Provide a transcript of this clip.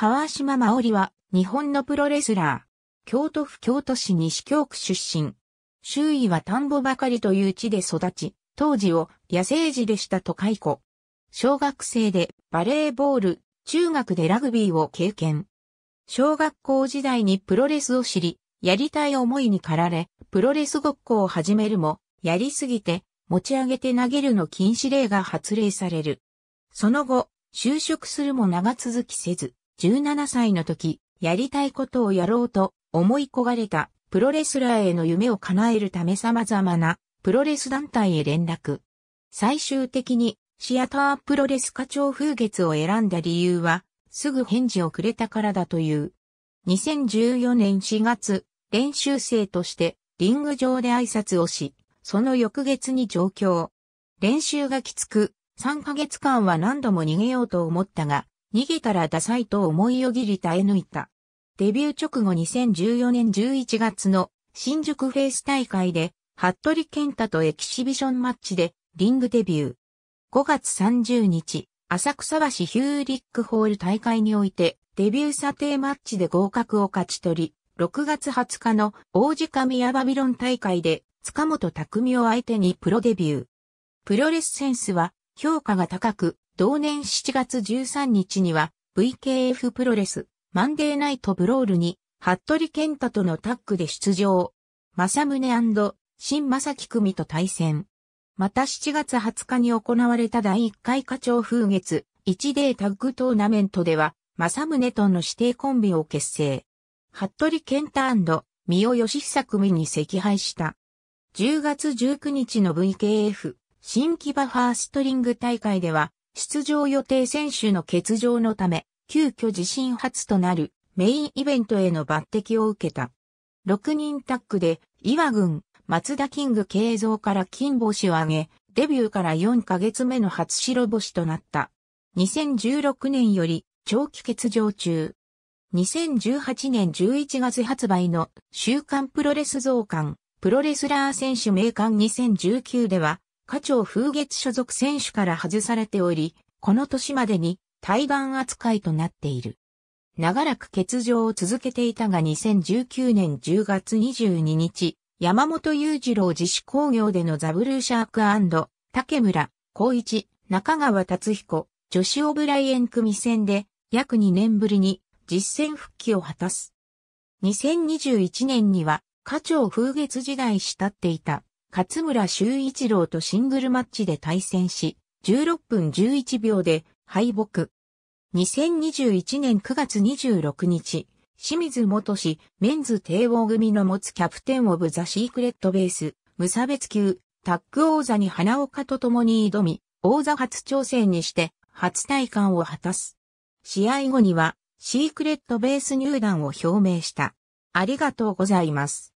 川島真織は、日本のプロレスラー。京都府京都市西京区出身。周囲は田んぼばかりという地で育ち、当時を野生児でしたと解雇。小学生でバレーボール、中学でラグビーを経験。小学校時代にプロレスを知り、やりたい思いに駆られ、プロレスごっこを始めるも、やりすぎて、持ち上げて投げるの禁止令が発令される。その後、就職するも長続きせず、17歳の時、やりたいことをやろうと思い焦がれたプロレスラーへの夢を叶えるため様々なプロレス団体へ連絡。最終的にシアタープロレス課長風月を選んだ理由は、すぐ返事をくれたからだという。2014年4月、練習生としてリング上で挨拶をし、その翌月に上京。練習がきつく、3ヶ月間は何度も逃げようと思ったが、逃げたらダサいと思いよぎり耐え抜いた。デビュー直後2014年11月の新宿フェイス大会で、服部健太とエキシビションマッチでリングデビュー。5月30日、浅草橋ヒューリックホール大会において、デビュー査定マッチで合格を勝ち取り、6月20日の王子神谷バビロン大会で、塚本匠を相手にプロデビュー。プロレスセンスは評価が高く、同年7月13日には VKF プロレスマンデーナイトブロールに服部健太とのタッグで出場。正宗新正樹組と対戦。また7月20日に行われた第1回課長風月1データッグトーナメントでは、正宗との指定コンビを結成。服部健太三尾義久組に惜敗した。10月19日の VKF 新木場ファーストリング大会では、出場予定選手の欠場のため、急遽自身初となるメインイベントへの抜擢を受けた。6人タッグで、岩軍、松田キング慶三から金星を挙げ、デビューから4ヶ月目の初白星となった。2016年より長期欠場中。2018年11月発売の週刊プロレス増刊、プロレスラー選手名鑑2019では、課長風月所属選手から外されており、この年までに対岸扱いとなっている。長らく欠場を続けていたが2019年10月22日、山本雄二郎自主工業でのザブルーシャーク竹村、光一、中川達彦、女子オブライエン組戦で約2年ぶりに実戦復帰を果たす。2021年には、課長風月時代慕っていた勝村修一郎とシングルマッチで対戦し、16分11秒で敗北。2021年9月26日、清水元氏、メンズ帝王組の持つキャプテンオブザシークレットベース、無差別級、タッグ王座に花岡と共に挑み、王座初挑戦にして、初体感を果たす。試合後には、シークレットベース入団を表明した。ありがとうございます。